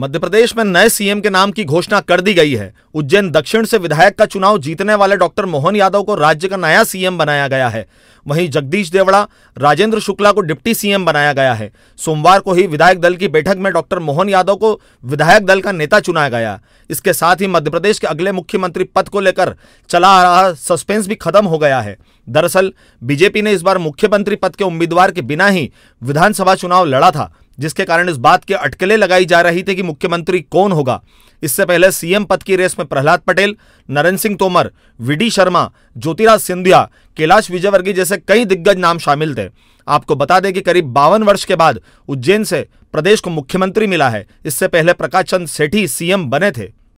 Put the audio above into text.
मध्य प्रदेश में नए सीएम के नाम की घोषणा कर दी गई है उज्जैन दक्षिण से विधायक का चुनाव जीतने वाले डॉक्टर मोहन यादव को राज्य का नया सीएम बनाया गया है वहीं जगदीश देवड़ा राजेंद्र शुक्ला को डिप्टी सीएम बनाया गया है सोमवार को ही विधायक दल की बैठक में डॉक्टर मोहन यादव को विधायक दल का नेता चुनाया गया इसके साथ ही मध्य प्रदेश के अगले मुख्यमंत्री पद को लेकर चला आ रहा सस्पेंस भी खत्म हो गया है दरअसल बीजेपी ने इस बार मुख्यमंत्री पद के उम्मीदवार के बिना ही विधानसभा चुनाव लड़ा था जिसके कारण इस बात के अटकलें लगाई जा रही थी कि मुख्यमंत्री कौन होगा इससे पहले सीएम पद की रेस में प्रहलाद पटेल नरेंद्र सिंह तोमर वीडी शर्मा ज्योतिराज सिंधिया कैलाश विजयवर्गीय जैसे कई दिग्गज नाम शामिल थे आपको बता दें कि करीब बावन वर्ष के बाद उज्जैन से प्रदेश को मुख्यमंत्री मिला है इससे पहले प्रकाश चंद सेठी सीएम बने थे